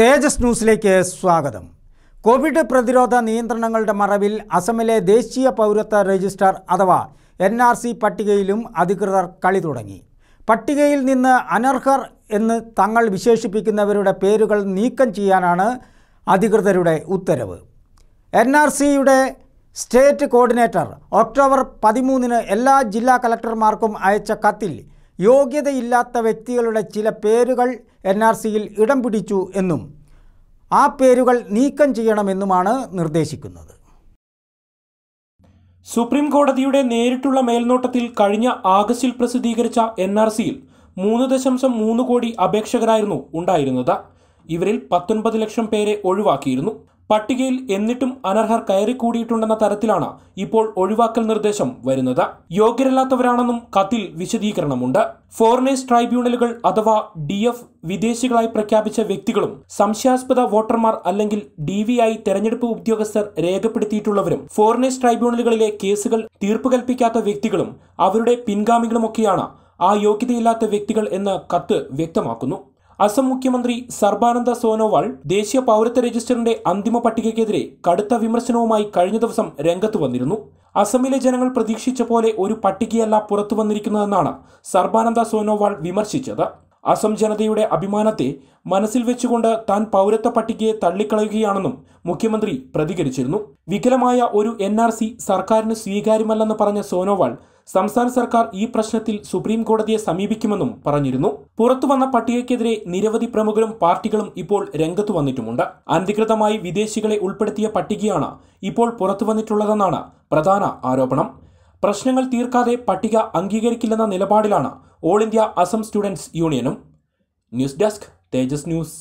തേജസ് ന്യൂസിലേക്ക് സ്വാഗതം കോവിഡ് പ്രതിരോധ നിയന്ത്രണങ്ങളുടെ മറവിൽ അസമിലെ ദേശീയ പൗരത്വ രജിസ്റ്റർ അഥവാ എൻ ആർ സി പട്ടികയിലും അധികൃതർ കളി തുടങ്ങി പട്ടികയിൽ നിന്ന് അനർഹർ എന്ന് തങ്ങൾ വിശേഷിപ്പിക്കുന്നവരുടെ പേരുകൾ നീക്കം ചെയ്യാനാണ് അധികൃതരുടെ ഉത്തരവ് എൻ ആർ സിയുടെ സ്റ്റേറ്റ് കോർഡിനേറ്റർ ഒക്ടോബർ പതിമൂന്നിന് എല്ലാ ജില്ലാ കലക്ടർമാർക്കും അയച്ച കത്തിൽ യോഗ്യതയില്ലാത്ത വ്യക്തികളുടെ ചില പേരുകൾ എൻ ആർ സിയിൽ ഇടം പിടിച്ചു എന്നും ആ പേരുകൾ നീക്കം ചെയ്യണമെന്നുമാണ് നിർദ്ദേശിക്കുന്നത് സുപ്രീം കോടതിയുടെ നേരിട്ടുള്ള മേൽനോട്ടത്തിൽ കഴിഞ്ഞ ആഗസ്റ്റിൽ പ്രസിദ്ധീകരിച്ച എൻ ആർ സിയിൽ മൂന്ന് ദശാംശം മൂന്ന് കോടി അപേക്ഷകരായിരുന്നു ഉണ്ടായിരുന്നത് ഇവരിൽ പത്തൊൻപത് ലക്ഷം പേരെ ഒഴിവാക്കിയിരുന്നു പട്ടികയിൽ എന്നിട്ടും അനർഹർ കയറിക്കൂടിയിട്ടുണ്ടെന്ന തരത്തിലാണ് ഇപ്പോൾ ഒഴിവാക്കൽ നിർദ്ദേശം വരുന്നത് യോഗ്യരല്ലാത്തവരാണെന്നും കത്തിൽ വിശദീകരണമുണ്ട് ഫോറിനേഴ്സ് ട്രൈബ്യൂണലുകൾ അഥവാ ഡി എഫ് വിദേശികളായി പ്രഖ്യാപിച്ച വ്യക്തികളും സംശയാസ്പദ വോട്ടർമാർ അല്ലെങ്കിൽ ഡി വി ആയി തെരഞ്ഞെടുപ്പ് ഉദ്യോഗസ്ഥർ രേഖപ്പെടുത്തിയിട്ടുള്ളവരും ഫോറിനേഴ്സ് ട്രൈബ്യൂണലുകളിലെ കേസുകൾ തീർപ്പുകൽപ്പിക്കാത്ത വ്യക്തികളും അവരുടെ പിൻഗാമികളുമൊക്കെയാണ് ആ യോഗ്യതയില്ലാത്ത വ്യക്തികൾ എന്ന് കത്ത് വ്യക്തമാക്കുന്നു അസം മുഖ്യമന്ത്രി സർബാനന്ദ സോനോവാൾ ദേശീയ പൗരത്വ രജിസ്റ്ററിന്റെ അന്തിമ പട്ടികയ്ക്കെതിരെ കടുത്ത വിമർശനവുമായി കഴിഞ്ഞ ദിവസം രംഗത്ത് വന്നിരുന്നു അസമിലെ ജനങ്ങൾ പ്രതീക്ഷിച്ച പോലെ ഒരു പട്ടികയല്ല പുറത്തു വന്നിരിക്കുന്നതെന്നാണ് സർബാനന്ദ സോനോവാൾ വിമർശിച്ചത് അസം ജനതയുടെ അഭിമാനത്തെ മനസ്സിൽ വെച്ചുകൊണ്ട് താൻ പൗരത്വ പട്ടികയെ തള്ളിക്കളയുകയാണെന്നും മുഖ്യമന്ത്രി പ്രതികരിച്ചിരുന്നു വികലമായ ഒരു എൻ സർക്കാരിന് സ്വീകാര്യമല്ലെന്ന് പറഞ്ഞ സോനോവാൾ സംസ്ഥാന സർക്കാർ ഈ പ്രശ്നത്തിൽ സുപ്രീം കോടതിയെ സമീപിക്കുമെന്നും പറഞ്ഞിരുന്നു പുറത്തു വന്ന പട്ടികയ്ക്കെതിരെ നിരവധി പ്രമുഖരും പാർട്ടികളും ഇപ്പോൾ രംഗത്ത് വന്നിട്ടുമുണ്ട് അനധികൃതമായി വിദേശികളെ ഉൾപ്പെടുത്തിയ പട്ടികയാണ് ഇപ്പോൾ പുറത്തു വന്നിട്ടുള്ളതെന്നാണ് പ്രധാന ആരോപണം പ്രശ്നങ്ങൾ തീർക്കാതെ പട്ടിക അംഗീകരിക്കില്ലെന്ന നിലപാടിലാണ് ഓൾ ഇന്ത്യ അസം സ്റ്റുഡൻസ് യൂണിയനും ന്യൂസ് ഡെസ്ക് തേജസ് ന്യൂസ്